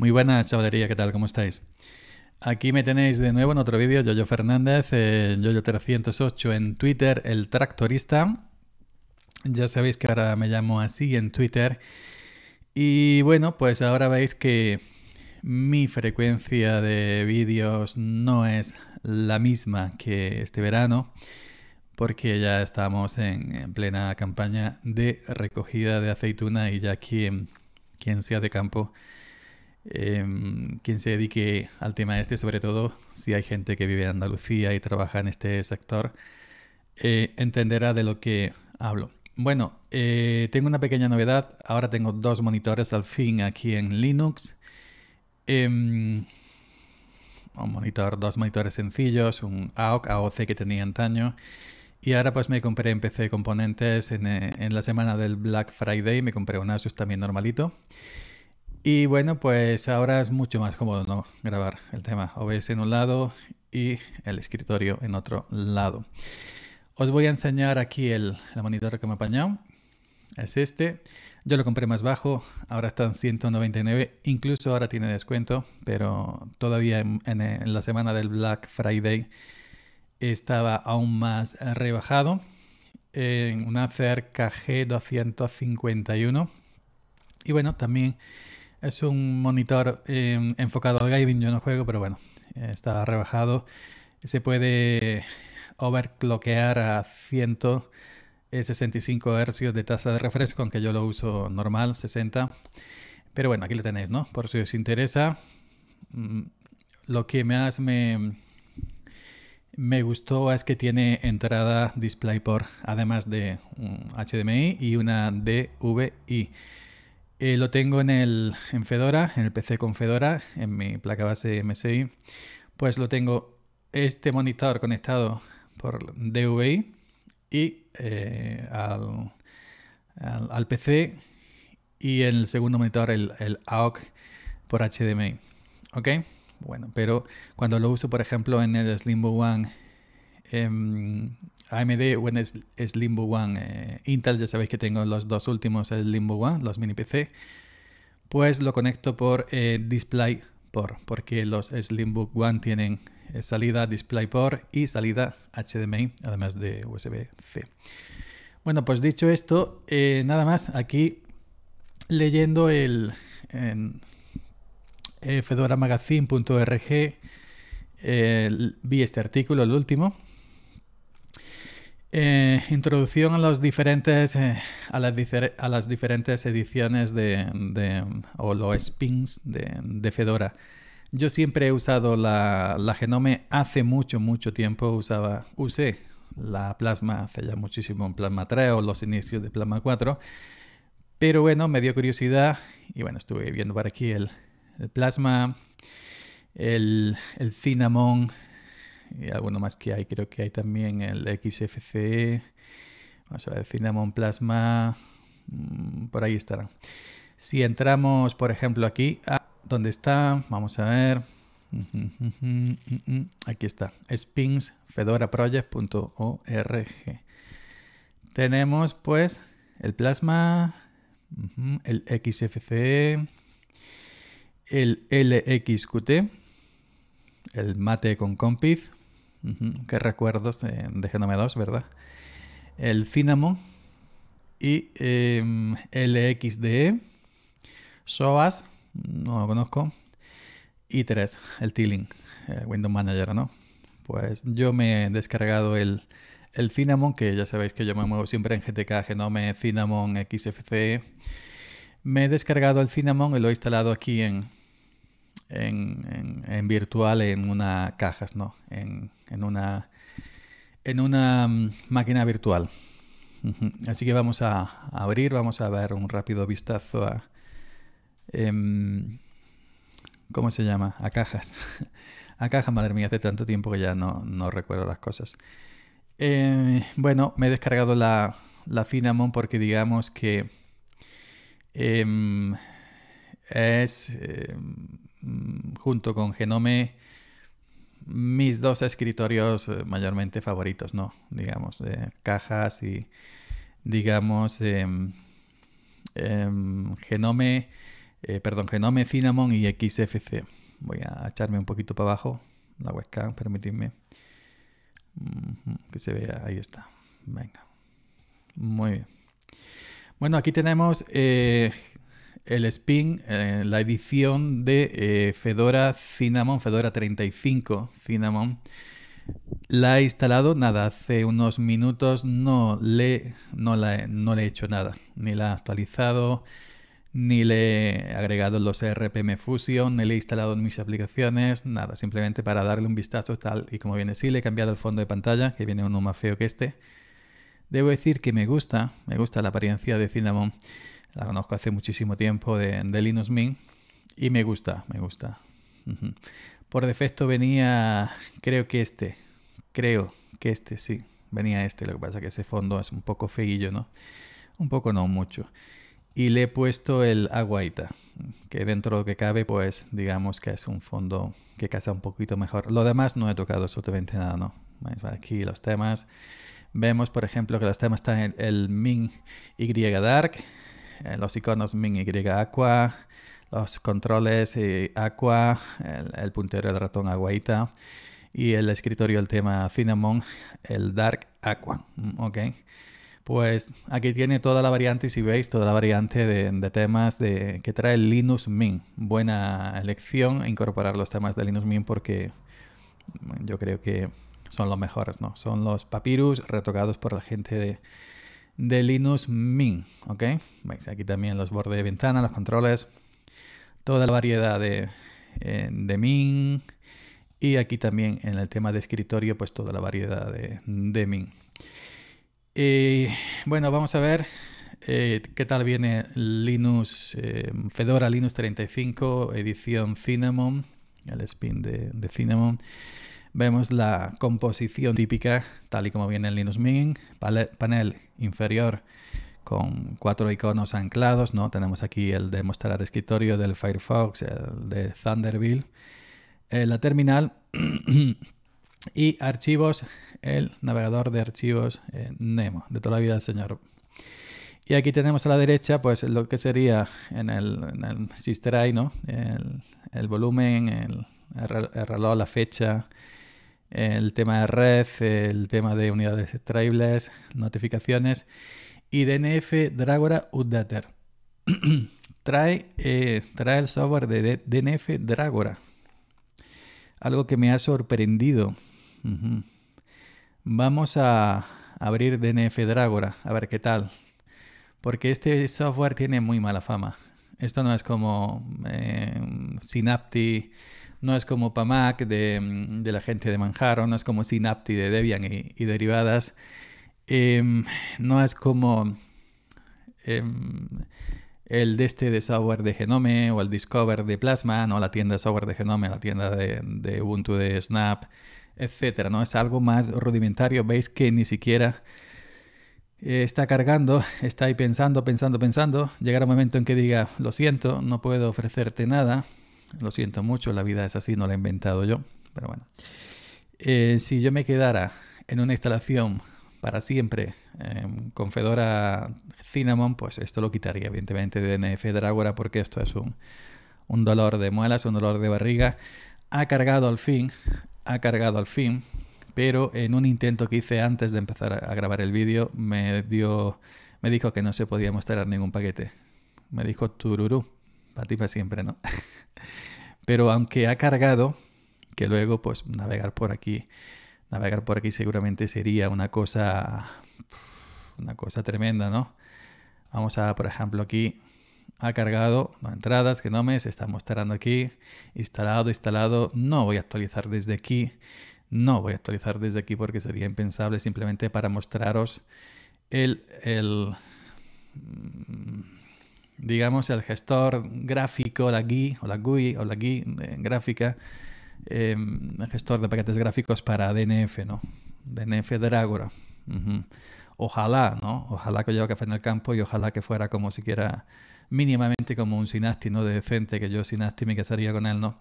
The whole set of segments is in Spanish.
Muy buenas, chavalería, ¿qué tal? ¿Cómo estáis? Aquí me tenéis de nuevo en otro vídeo, Yoyo Fernández, el Yoyo308 en Twitter, el tractorista. Ya sabéis que ahora me llamo así en Twitter. Y bueno, pues ahora veis que mi frecuencia de vídeos no es la misma que este verano, porque ya estamos en, plena campaña de recogida de aceituna y ya quien, quien sea de campo Em, quien se dedique al tema este, sobre todo si hay gente que vive en Andalucía y trabaja en este sector, eh, entenderá de lo que hablo. Bueno, eh, tengo una pequeña novedad. Ahora tengo dos monitores al fin aquí en Linux. Em, un monitor, dos monitores sencillos, un AOC, que tenía antaño. Y ahora pues me compré en PC componentes en, eh, en la semana del Black Friday, me compré un Asus también normalito. Y bueno, pues ahora es mucho más cómodo ¿no? grabar el tema OBS en un lado y el escritorio en otro lado. Os voy a enseñar aquí el, monitor que me apañado. Es este. Yo lo compré más bajo, ahora está en 199, incluso ahora tiene descuento, pero todavía en, la semana del Black Friday estaba aún más rebajado en una g 251. Y bueno, también es un monitor em, enfocado al gaming, yo no juego, pero bueno, está rebajado. Se puede overclockar a 165 Hz de tasa de refresco, aunque yo lo uso normal, 60. Pero bueno, aquí lo tenéis, ¿no? Por si os interesa. Mm, lo que más me, me gustó es que tiene entrada DisplayPort, además de un HDMI y una DVI. Eh, lo tengo en, el, en Fedora, en el PC con Fedora, en mi placa base MSI. Pues lo tengo este monitor conectado por DVI y eh, al, al, PC y el segundo monitor el, el, AOC por HDMI. ¿Ok? Bueno, pero cuando lo uso, por ejemplo, en el Slimbo One, em, AMD o en Slimbo One. Eh, Intel, ya sabéis que tengo los dos últimos el Slimbo One, los mini PC. Pues lo conecto por eh, DisplayPort, porque los Slimbook One tienen eh, salida DisplayPort y salida HDMI, además de USB-C. Bueno, pues dicho esto, nada más aquí leyendo el en, fedoramagazine.org vi este artículo, el último, eh, introducción a, los diferentes, eh, a, las diferentes ediciones de, de o los spins de, Fedora. Yo siempre he usado la, la, Genome, hace mucho, mucho tiempo usaba, usé la Plasma, hace ya muchísimo en Plasma 3 o los inicios de Plasma 4, pero bueno, me dio curiosidad y bueno, estuve viendo por aquí el, el Plasma, el, el Cinnamon, y alguno ah, más que hay. Creo que hay también el XFCE, vamos a ver, Cinnamon Plasma, mm, por ahí estarán. Si entramos, por ejemplo, aquí, a, ah, ¿dónde está? Vamos a ver. Aquí está, spins Tenemos pues el plasma, el XFCE, el LXQT, el mate con compiz, Qué recuerdos de, Genome 2, ¿verdad? El Cinnamon y em, LXDE, SOAS, no lo conozco, y 3, el Tilling el Windows Manager, ¿no? Pues yo me he descargado el, el Cinnamon, que ya sabéis que yo me muevo siempre en GTK, Genome, Cinnamon, XFCE. Me he descargado el Cinnamon y lo he instalado aquí en, en, virtual en una cajas, ¿no? En, en una, en una mm, máquina virtual. Así que vamos a abrir, vamos a ver un rápido vistazo a... Em, ¿Cómo se llama? A cajas. A cajas, madre mía, hace tanto tiempo que ya no, recuerdo las cosas. Eh, bueno, me he descargado la, la Cinnamon porque digamos que em, es em, Mm, junto con Genome mis dos escritorios eh, mayormente favoritos, ¿no? Digamos, cajas y, digamos, em, em, Genome, eh, perdón, Genome Cinnamon y XFC. Voy a echarme un poquito para abajo la webcam, permitidme que se vea, ahí está. Venga. Muy bien. Bueno, aquí tenemos eh, el spin, eh, la edición de eh, Fedora Cinnamon, Fedora 35 Cinnamon. La he instalado, nada, hace unos minutos no le, no, no le he hecho nada, ni la he actualizado, ni le he agregado los RPM Fusion, ni le he instalado en mis aplicaciones, nada, simplemente para darle un vistazo tal y como viene. Sí, le he cambiado el fondo de pantalla, que viene uno más feo que este. Debo decir que me gusta, me gusta la apariencia de Cinnamon. La conozco hace muchísimo tiempo de, de Linux Mint y me gusta, me gusta. Por defecto venía, creo que este, creo que este, sí, venía este. Lo que pasa es que ese fondo es un poco feillo, ¿no? Un poco no, mucho. Y le he puesto el aguaita, que dentro de lo que cabe, pues digamos que es un fondo que casa un poquito mejor. Lo demás no he tocado absolutamente nada, ¿no? Aquí los temas. Vemos, por ejemplo, que los temas están en el Mint Y Dark, eh, los iconos min-y aqua, los controles aqua, el, puntero del ratón aguaita y el escritorio el tema cinnamon, el dark aqua, mm, ¿ok? Pues aquí tiene toda la variante, si veis, toda la variante de, temas de, que trae Linux Mint. Buena elección incorporar los temas de Linux Mint porque mm, yo creo que son los mejores, ¿no? Son los papyrus retocados por la gente de, de Linux Mint. ¿ok? ¿Veis? Aquí también los bordes de ventana, los controles, toda la variedad de, eh, de Mint. Y aquí también en el tema de escritorio, pues toda la variedad de, de Mint. Y bueno, vamos a ver eh, qué tal viene Linux, eh, Fedora Linux 35, edición Cinnamon, el spin de, de Cinnamon vemos la composición típica, tal y como viene en Linux Mint, panel inferior con cuatro iconos anclados, ¿no? Tenemos aquí el de mostrar escritorio del Firefox, el de Thunderbird, eh, la terminal y archivos, el navegador de archivos eh, Nemo, de toda la vida del señor. Y aquí tenemos a la derecha, pues lo que sería en el, el Sister Eye, ¿no? El, volumen, el, el reloj, la fecha, el tema de red, el tema de unidades extraíbles, notificaciones y DNF Dragora Updater. trae, eh, trae el software de DNF Dragora. Algo que me ha sorprendido. Vamos a abrir DNF Dragora, a ver qué tal. Porque este software tiene muy mala fama. Esto no es como eh, Synapti no es como PAMAC mm, de, la gente de Manjaro, no es como Synapti de Debian y, derivadas, em, no es como em, el de este de software de Genome o el Discover de Plasma, no la tienda de software de Genome, la tienda de, Ubuntu de Snap, etcétera, ¿no? Es algo más rudimentario, veis que ni siquiera eh, está cargando, está ahí pensando, pensando, pensando, llegará un momento en que diga, lo siento, no puedo ofrecerte nada, lo siento mucho, la vida es así, no la he inventado yo, pero bueno. Eh, si yo me quedara en una instalación para siempre em, con Fedora Cinnamon, pues esto lo quitaría, evidentemente, de NF Dragora, porque esto es un, un dolor de muelas, un dolor de barriga. Ha cargado al fin, ha cargado al fin, pero en un intento que hice antes de empezar a grabar el vídeo, me dio me dijo que no se podía mostrar ningún paquete. Me dijo tururú siempre, ¿no? Pero aunque ha cargado, que luego pues navegar por aquí, navegar por aquí seguramente sería una cosa, una cosa tremenda, ¿no? Vamos a, por ejemplo, aquí ha cargado entradas, que no me se está mostrando aquí, instalado, instalado, no voy a actualizar desde aquí, no voy a actualizar desde aquí porque sería impensable simplemente para mostraros el, el mm, digamos, el gestor gráfico, la GUI o la GUI o la GUI eh, gráfica, em, el gestor de paquetes gráficos para DNF, ¿no? DNF de Ojalá, ¿no? Ojalá que yo café en el campo y ojalá que fuera como siquiera mínimamente como un Synaptic, ¿no? De decente, que yo Synaptic me casaría con él, ¿no?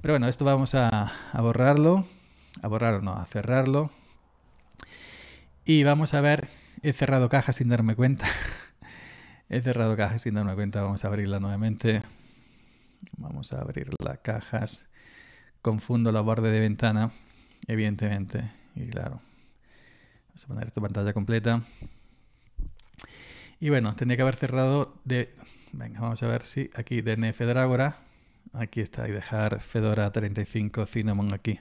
Pero bueno, esto vamos a, borrarlo, a borrarlo, no, a cerrarlo. Y vamos a ver, he cerrado caja sin darme cuenta. He cerrado cajas sin darme cuenta. Vamos a abrirla nuevamente. Vamos a abrir las cajas. Confundo la borde de ventana, evidentemente. Y claro. Vamos a poner esta pantalla completa. Y bueno, tenía que haber cerrado de... Venga, vamos a ver si aquí DNF Dragora. Aquí está, y dejar Fedora 35 Cinnamon aquí.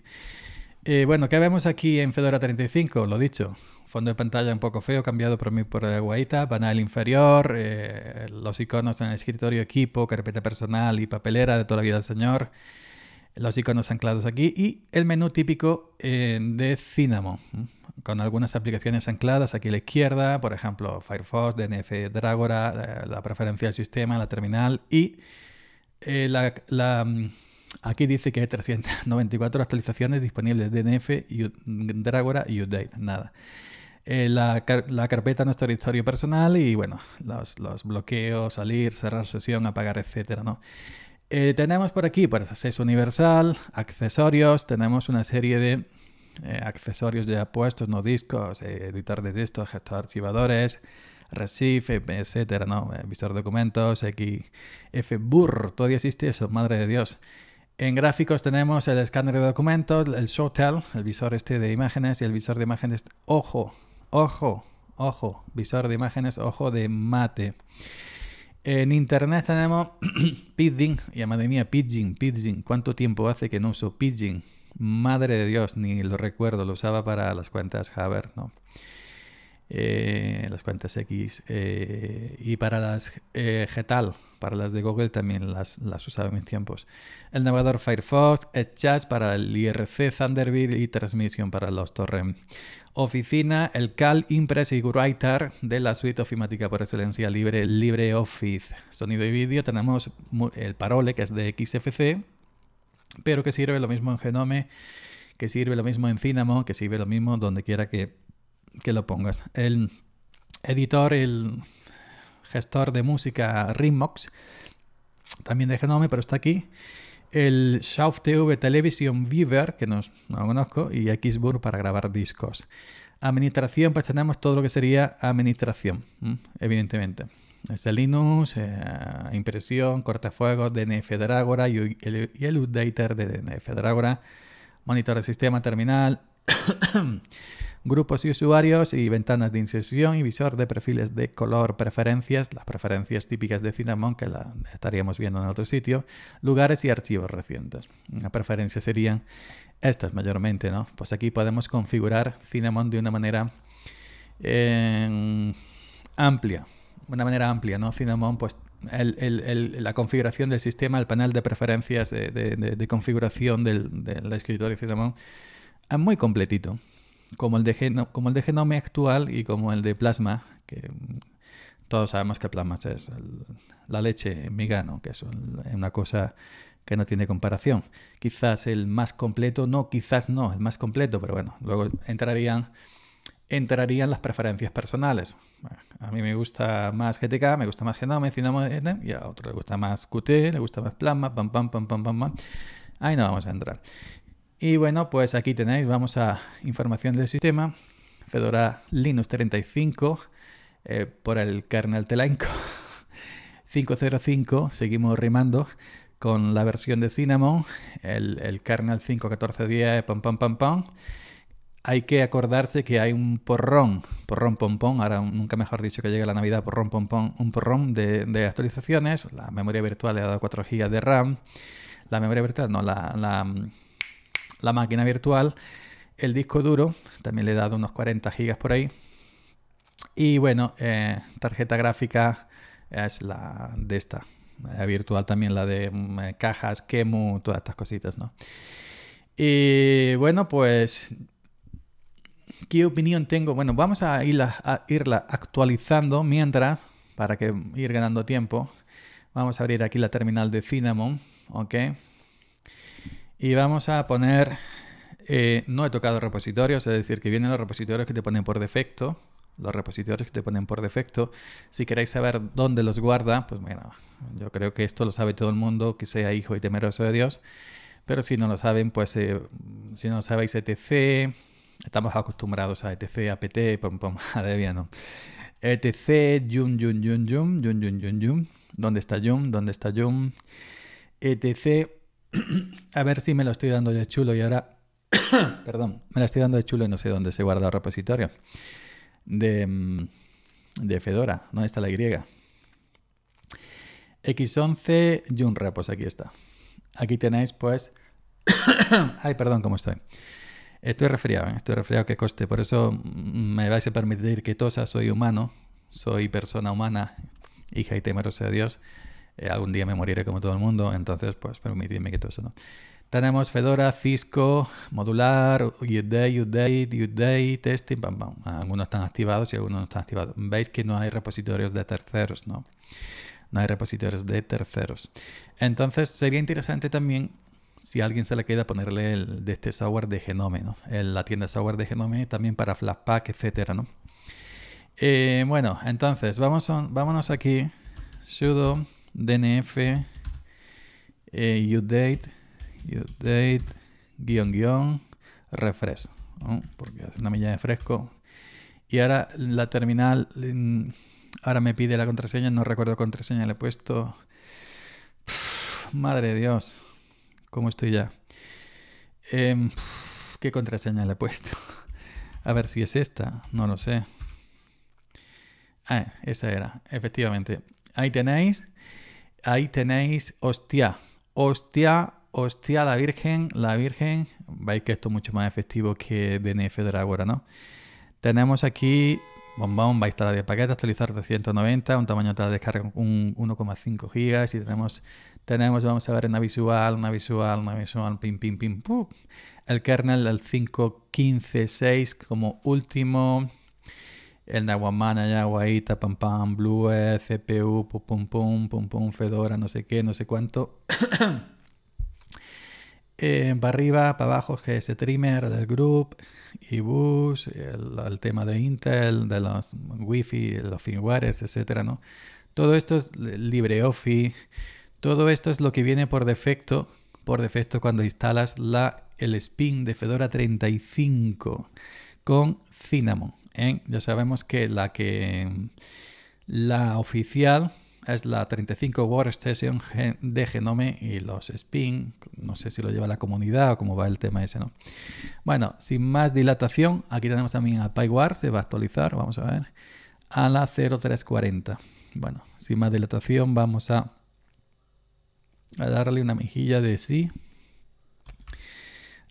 Eh, bueno, ¿qué vemos aquí en Fedora 35? Lo dicho, fondo de pantalla un poco feo, cambiado por mí por de guaita, banal inferior, eh, los iconos en el escritorio, equipo, carpeta personal y papelera de toda la vida del señor, los iconos anclados aquí y el menú típico eh, de Cinnamon, con algunas aplicaciones ancladas aquí a la izquierda, por ejemplo Firefox, DNF Dragora, eh, la preferencia del sistema, la terminal y mm, Aquí dice que hay 394 actualizaciones disponibles de DNF, Dragora y Udate. Nada. Eh, la, la, carpeta nuestro editorio personal y bueno, los, bloqueos, salir, cerrar sesión, apagar, etcétera, ¿no? Eh, tenemos por aquí, pues, acceso universal, accesorios, tenemos una serie de eh, accesorios ya puestos, no discos, editor de texto, gestor de archivadores, recife, etcétera, ¿no? Visor de documentos, XFBUR, todavía existe eso, madre de Dios. En gráficos tenemos el escáner de documentos, el showtel, el visor este de imágenes y el visor de imágenes, ojo, Ojo, ojo, visor de imágenes, ojo de mate. En internet tenemos Pidgin, y madre mía, Pidgin, Pidgin. ¿Cuánto tiempo hace que no uso Pidgin? Madre de Dios, ni lo recuerdo, lo usaba para las cuentas Haber, ¿no? Eh, las cuentas X eh, y para las eh, Getal, para las de Google también las, las usaba en mis tiempos. El navegador Firefox, chat para el IRC, Thunderbird y transmisión para los torrent. Oficina, el Cal, Impress y Writer de la suite ofimática por excelencia libre, LibreOffice. Sonido y vídeo tenemos el Parole que es de XFC, pero que sirve lo mismo en Genome, que sirve lo mismo en Cinnamon, que sirve lo mismo donde quiera que que lo pongas. El editor, el gestor de música remox también de nombre, pero está aquí. El Shauf TV Television Viewer, que no, conozco, y Xbur para grabar discos. Administración, pues tenemos todo lo que sería administración, evidentemente. Es el Linux, eh, impresión, cortafuegos, DNF Dragora y el, el updater de DNF Dragora, monitor de sistema, terminal, grupos y usuarios y ventanas de inserción y visor de perfiles de color, preferencias, las preferencias típicas de Cinnamon que la estaríamos viendo en otro sitio, lugares y archivos recientes. Las preferencia serían estas mayormente, ¿no? Pues aquí podemos configurar Cinnamon de una manera em, amplia, una manera amplia, ¿no? Cinnamon, pues la configuración del sistema, el panel de preferencias de, configuración del, del escritorio Cinnamon Ah, muy completito, como el, de como el de Genome actual y como el de Plasma, que mm, todos sabemos que Plasma es la leche en migano, que es una cosa que no tiene comparación. Quizás el más completo, no, quizás no, el más completo, pero bueno, luego entrarían, entrarían las preferencias personales. a mí me gusta más GTK, me gusta más Genome, y a otro le gusta más Qt, le gusta más Plasma, pam, pam, pam, pam, pam, pam. Ahí no vamos a entrar. Y bueno, pues aquí tenéis, vamos a información del sistema, Fedora Linux 35 eh, por el kernel Telenco 505, seguimos rimando con la versión de Cinnamon, el, el kernel 5.14.10, pam pam pam pam. Hay que acordarse que hay un porrón, porrón pompón, ahora nunca mejor dicho que llegue la Navidad, porrón pompón, un porrón de, actualizaciones. La memoria virtual le ha dado 4 GB de RAM. La memoria virtual, no, la la máquina virtual, el disco duro, también le he dado unos 40 gigas por ahí. Y bueno, eh, tarjeta gráfica eh, es la de esta, la eh, virtual también, la de mm, cajas, Kemu, todas estas cositas, ¿no? Y bueno, pues, ¿qué opinión tengo? Bueno, vamos a irla, a irla actualizando mientras, para que ir ganando tiempo. Vamos a abrir aquí la terminal de Cinnamon, ¿ok? Y vamos a poner, eh, no he tocado repositorios, es decir, que vienen los repositorios que te ponen por defecto, los repositorios que te ponen por defecto. Si queréis saber dónde los guarda, pues bueno, yo creo que esto lo sabe todo el mundo que sea hijo y temeroso de Dios. Pero si no lo saben, pues eh, si no sabéis etc, estamos acostumbrados a etc, apt, pom pom, no. etc, yum, yum, yum, yum, yum, yum, yum, yum, ¿dónde está yum? ¿Dónde está yum? etc, a ver si me lo estoy dando de chulo y ahora, perdón, me lo estoy dando de chulo y no sé dónde se guarda el repositorio de, mm, de Fedora. no está la Y? X11 un pues aquí está. Aquí tenéis pues... Ay, perdón, ¿cómo estoy? Estoy resfriado, ¿eh? estoy resfriado que coste. Por eso mm, me vais a permitir que tosa, soy humano, soy persona humana, hija y temerosa de Dios. Eh, algún día me moriré como todo el mundo, entonces pues permitidme que todo eso, ¿no? Tenemos Fedora, Cisco, Modular, Uday, Uday, Uday, Testing, pam, pam. Algunos están activados y algunos no están activados. Veis que no hay repositorios de terceros, ¿no? No hay repositorios de terceros. Entonces sería interesante también, si alguien se le queda, ponerle el de este software de Genome, ¿no? El, la tienda software de Genome también para Flashpack, etcétera, ¿no? Eh, bueno, entonces vamos vámonos aquí. Sudo DNF eh, UDate, UDate, guión guión, refresh, porque hace una milla de fresco. Y ahora la terminal, ahora me pide la contraseña, no recuerdo contraseña, le he puesto... madre de Dios, ¿cómo estoy ya? Em, ¿Qué contraseña le he puesto? A ver si es esta, no lo sé. Ah, esa era, efectivamente. Ahí tenéis ahí tenéis, hostia, hostia, hostia, la Virgen, la Virgen. Veis que esto es mucho más efectivo que DNF de Dragora, ¿no? Tenemos aquí Bombón, va a instalar 10 paquete, actualizar 390, un tamaño de descarga un 1,5 GB, y tenemos, tenemos, vamos a ver, una visual, una visual, una visual, pim, pim, pim, ¡pum! El kernel, del 5.15.6 como último, el Nahuamana, guayita, Pam Pam, Blue, CPU, Pum Pum Pum, Pum Pum, Fedora, no sé qué, no sé cuánto. Eh, para arriba, para abajo, GS Trimmer del Group, y el, el, tema de Intel, de los Wi-Fi, los firmwares, etcétera, ¿no? Todo esto es LibreOffice, todo esto es lo que viene por defecto, por defecto cuando instalas la, el spin de Fedora 35 con Cinnamon. ¿eh? Ya sabemos que la que la oficial es la 35 Workstation de Genome y los Spin. No sé si lo lleva la comunidad o cómo va el tema ese, ¿no? Bueno, sin más dilatación, aquí tenemos también a PyWar, se va a actualizar, vamos a ver, a la 0340. Bueno, sin más dilatación, vamos a, a darle una mejilla de sí.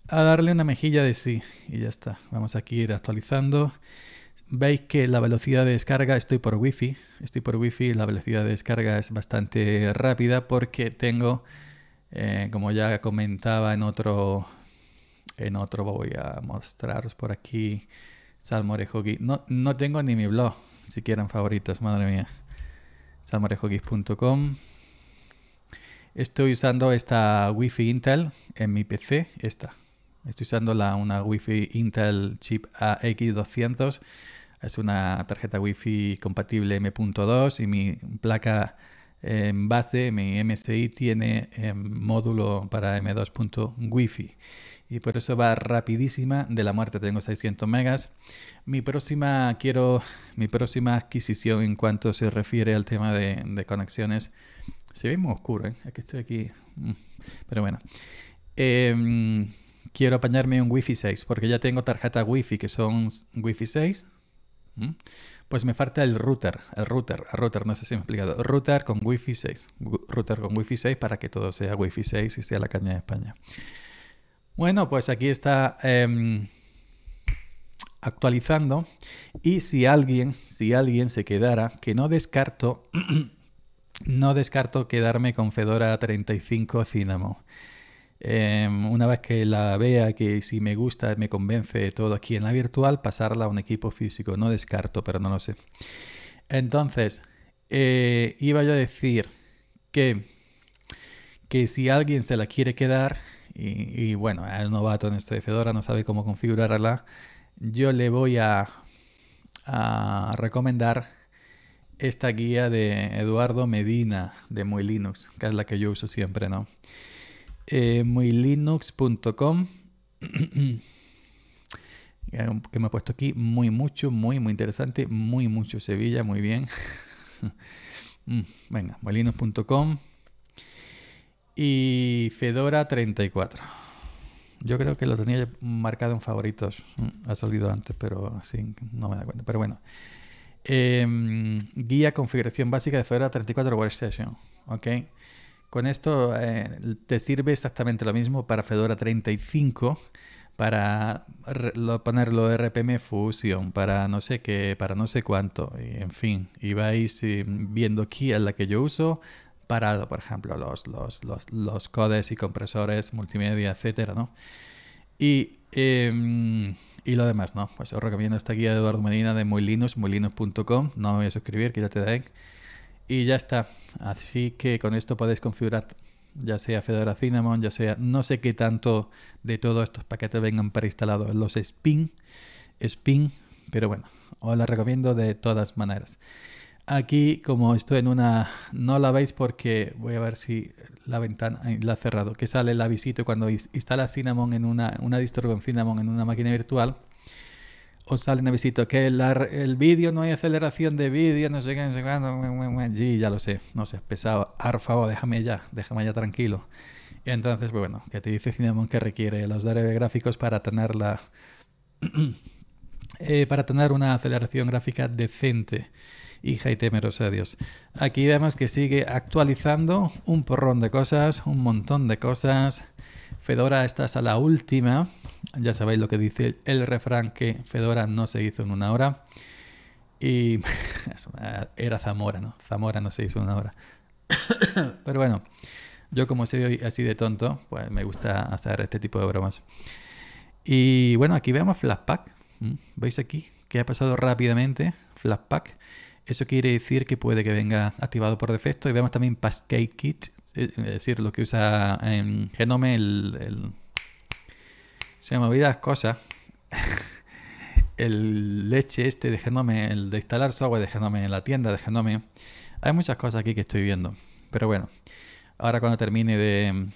A darle una mejilla de sí y ya está. Vamos aquí a ir actualizando veis que la velocidad de descarga, estoy por wifi, estoy por wifi, la velocidad de descarga es bastante rápida porque tengo, eh, como ya comentaba en otro, en otro voy a mostraros por aquí, Salmore no, no tengo ni mi blog, si quieren favoritos, madre mía, salmorehoggies.com. Estoy usando esta wifi Intel en mi PC, esta, Estoy usando una Wi-Fi Intel Chip AX200. Es una tarjeta Wi-Fi compatible M.2 y mi placa en base, mi MSI tiene em, módulo para M2.Wi-Fi y por eso va rapidísima de la muerte. Tengo 600 megas. Mi próxima, quiero, mi próxima adquisición en cuanto se refiere al tema de, conexiones. Se ve muy oscuro, ¿eh? Aquí estoy aquí. Mm, pero bueno. Eh, quiero apañarme un Wi-Fi 6 porque ya tengo tarjeta Wi-Fi que son Wi-Fi 6. ¿Mm? Pues me falta el router, el router, router, no sé si me he explicado. Router con Wi-Fi 6, router con Wi-Fi 6 para que todo sea Wi-Fi 6 y sea la caña de España. Bueno, pues aquí está em, actualizando. Y si alguien, si alguien se quedara, que no descarto, no descarto quedarme con Fedora 35 Cinnamon. Em, una vez que la vea, que si me gusta, me convence todo aquí en la virtual, pasarla a un equipo físico. No descarto, pero no lo sé. Entonces, eh, iba yo a decir que, que si alguien se la quiere quedar, y, bueno, es novato en esto de Fedora, no sabe cómo configurarla, yo le voy a, a recomendar esta guía de Eduardo Medina de Muy Linux, que es la que yo uso siempre, ¿no? eh, muylinux.com. que me ha puesto aquí muy mucho, muy, muy interesante, muy mucho Sevilla, muy bien. Mm, venga, muylinux.com y Fedora 34. Yo creo que lo tenía marcado en favoritos. Mm, ha salido antes, pero así no me da cuenta. Pero bueno. Em, guía configuración básica de Fedora 34 Workstation. Ok. Con esto eh, te sirve exactamente lo mismo para Fedora 35, para ponerlo RPM Fusion, para no sé qué, para no sé cuánto, en fin. Y vais eh, viendo aquí en la que yo uso parado, por ejemplo, los, los, codes y compresores, multimedia, etcétera, ¿no? Y, em, y lo demás, ¿no? Pues os recomiendo esta guía de Eduardo Medina de MuyLinux, No me voy a suscribir, que ya te en y ya está. Así que con esto podéis configurar ya sea Fedora Cinnamon, ya sea no sé qué tanto de todos estos paquetes vengan preinstalados, los Spin, Spin, pero bueno, os la recomiendo de todas maneras. Aquí, como estoy en una, no la veis porque voy a ver si la ventana eh, la ha cerrado, que sale la visita cuando instala Cinnamon en una, una distro con Cinnamon en una máquina virtual os salen visito que el, vídeo no hay aceleración de vídeo, no sé qué, no sé ya lo sé, no sé, pesado, arfavo, déjame ya, déjame ya tranquilo. entonces, pues bueno, que te dice Cinemon que requiere los drivers de gráficos para tener eh, para tener una aceleración gráfica decente. Hija y temerosa Dios. Aquí vemos que sigue actualizando un porrón de cosas, un montón de cosas. Fedora, estás a la última. Ya sabéis lo que dice el refrán que Fedora no se hizo en una hora. Y era Zamora, ¿no? Zamora no se hizo en una hora. Pero bueno, yo como soy así de tonto, pues me gusta hacer este tipo de bromas. Y bueno, aquí vemos Flashpack. Mm, ¿Veis aquí? Que ha pasado rápidamente Flashpack. Eso quiere decir que puede que venga activado por defecto. Y vemos también PasskeyKit, Kit, es decir, lo que usa en Genome, el se me olvidan cosas. el leche este, de Genome, el de instalar software, Genome en la tienda, de Genome. Hay muchas cosas aquí que estoy viendo. Pero bueno, ahora cuando termine de.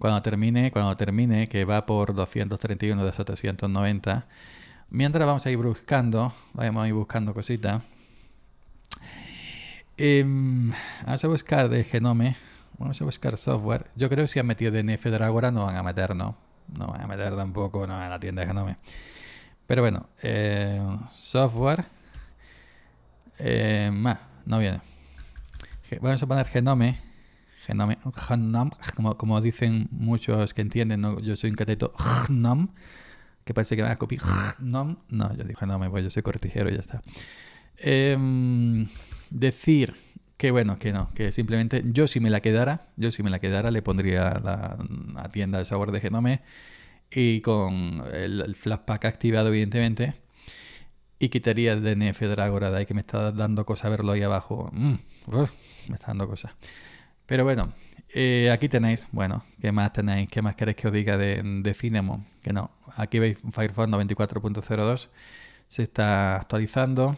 Cuando termine, cuando termine, que va por 231 de 790. Mientras vamos a ir buscando, vamos a ir buscando cositas. Em, vamos a buscar de Genome, vamos a buscar software. Yo creo que si han metido DNF Dragora no van a meter, ¿no? no me voy a meter tampoco en la tienda de genome Pero bueno, eh, software. Eh, más, no viene. Vamos a poner genome. Genome, genome como, como, dicen muchos que entienden, yo soy un cateto genome, que parece que me a copiar No, yo digo genome, pues yo soy cortijero y ya está. Em, decir que bueno, que no, que simplemente yo si me la quedara, yo si me la quedara le pondría la, la mm, tienda de sabor de genome y con el, flashpack activado evidentemente y quitaría el DNF de la y que me está dando cosa verlo ahí abajo. Mm, me está dando cosa. Pero bueno, eh, aquí tenéis, bueno, ¿qué más tenéis? ¿Qué más queréis que os diga de, de Que no, aquí veis Firefox 94.02, se está actualizando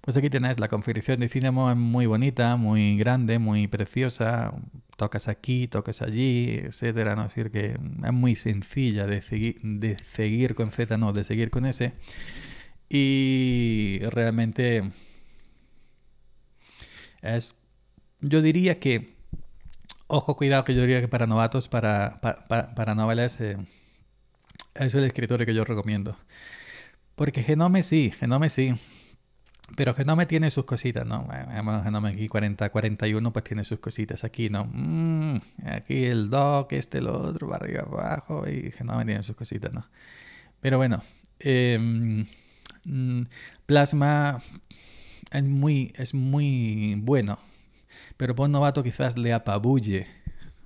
pues aquí tenéis la configuración de Cinema es muy bonita, muy grande, muy preciosa. Tocas aquí, tocas allí, etcétera. ¿no? Es decir, que es muy sencilla de, seguir, con Z, no, de seguir con S. Y realmente es. Yo diría que. Ojo, cuidado, que yo diría que para novatos, para, para, novelas, eh, es el escritorio que yo recomiendo. Porque Genome sí, Genome sí. Pero Genome tiene sus cositas, ¿no? Bueno, Genome aquí 40, 41, pues tiene sus cositas aquí, ¿no? Mm, aquí el doc, este, el otro, para arriba, abajo, y Genome tiene sus cositas, ¿no? Pero bueno, em, mm, Plasma es muy, es muy bueno, pero por novato quizás le apabulle,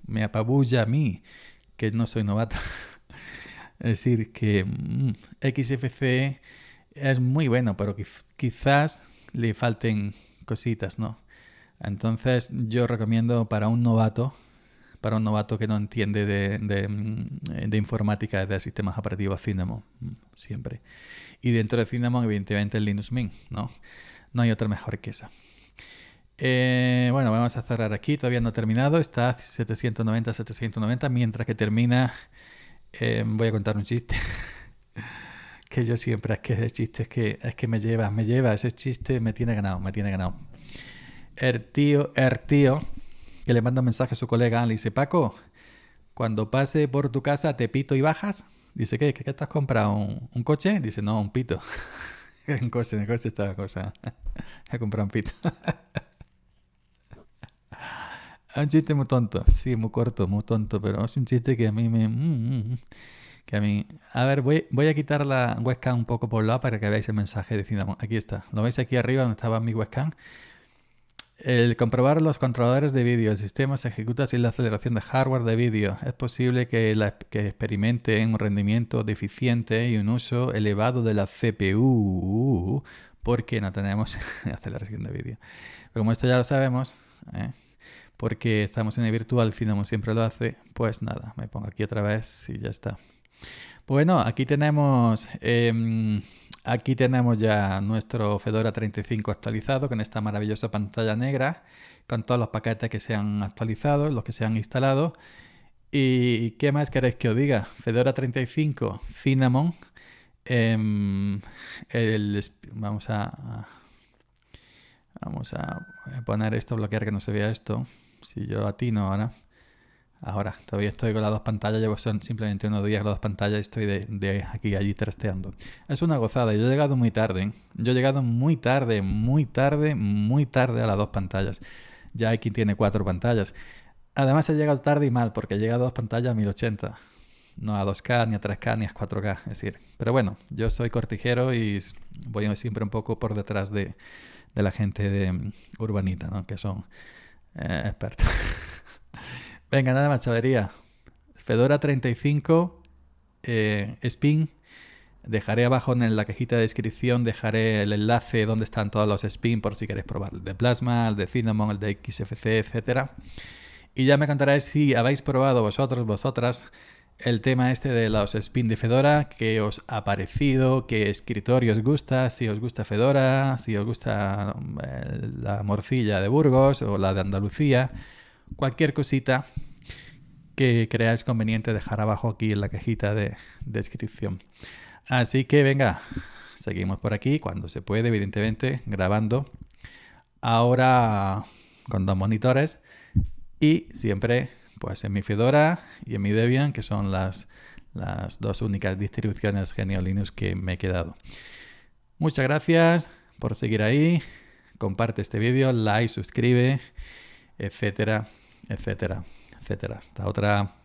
me apabulla a mí, que no soy novato. es decir, que mm, XFC es muy bueno, pero quizás le falten cositas, ¿no? Entonces yo recomiendo para un novato, para un novato que no entiende mm, de, informática, de sistemas operativos, Cinnamon, siempre. Y dentro de Cinnamon, evidentemente, el Linux Mint, ¿no? No hay otra mejor que esa. Eh, bueno, vamos a cerrar aquí, todavía no ha terminado, está 790-790, mientras que termina, eh, voy a contar un chiste. que yo siempre, es que ese chiste es que, es que me lleva, me lleva, ese chiste me tiene ganado, me tiene ganado. El tío, el tío, que le manda un mensaje a su colega, le dice, Paco, cuando pase por tu casa te pito y bajas. Dice, ¿qué? ¿Qué, estás comprado? ¿Un, coche? Dice, no, un pito. En coche, un coche está cosa. He comprado un pito. un chiste muy tonto, sí, muy corto, muy tonto, pero es un chiste que a mí me... Mm, mm, mm a A ver, voy, voy a quitar la webcam un poco por lado para que veáis el mensaje de Cinnamon. Aquí está. Lo veis aquí arriba donde estaba mi webcam. El comprobar los controladores de vídeo. El sistema se ejecuta sin la aceleración de hardware de vídeo. Es posible que, la, que experimente un rendimiento deficiente y un uso elevado de la CPU porque no tenemos aceleración de vídeo. como esto ya lo sabemos, ¿eh? porque estamos en el virtual, Cinnamon siempre lo hace, pues nada, me pongo aquí otra vez y ya está. Bueno, aquí tenemos, em, aquí tenemos ya nuestro Fedora 35 actualizado con esta maravillosa pantalla negra, con todos los paquetes que se han actualizado, los que se han instalado. ¿Y qué más queréis que os diga? Fedora 35, Cinnamon. Em, vamos a, vamos a poner esto, bloquear que no se vea esto. Si yo atino ahora ahora. Todavía estoy con las dos pantallas, llevo son simplemente unos días con las dos pantallas y estoy de, aquí aquí allí trasteando. Es una gozada, yo he llegado muy tarde, ¿eh? yo he llegado muy tarde, muy tarde, muy tarde a las dos pantallas. Ya aquí tiene cuatro pantallas. Además he llegado tarde y mal, porque he llegado a dos pantallas a 1080. No a 2K, ni a 3K, ni a 4K, es decir. Pero bueno, yo soy cortijero y voy siempre un poco por detrás de, la gente mm, urbanita, ¿no? que son eh, expertos. Venga, nada más, chavería. Fedora 35, eh, Spin. Dejaré abajo en la cajita de descripción, dejaré el enlace donde están todos los Spin por si queréis probar el de Plasma, el de Cinnamon, el de XFC, etc. Y ya me contaréis si habéis probado vosotros, vosotras, el tema este de los Spin de Fedora, qué os ha parecido, qué escritorio os gusta, si os gusta Fedora, si os gusta eh, la morcilla de Burgos o la de Andalucía Cualquier cosita que creáis conveniente dejar abajo aquí en la cajita de descripción. Así que venga, seguimos por aquí cuando se puede, evidentemente, grabando. Ahora con dos monitores y siempre pues en mi Fedora y en mi Debian, que son las, las dos únicas distribuciones Genio Linux que me he quedado. Muchas gracias por seguir ahí. Comparte este vídeo, like, suscribe etcétera, etcétera, etcétera. Hasta otra.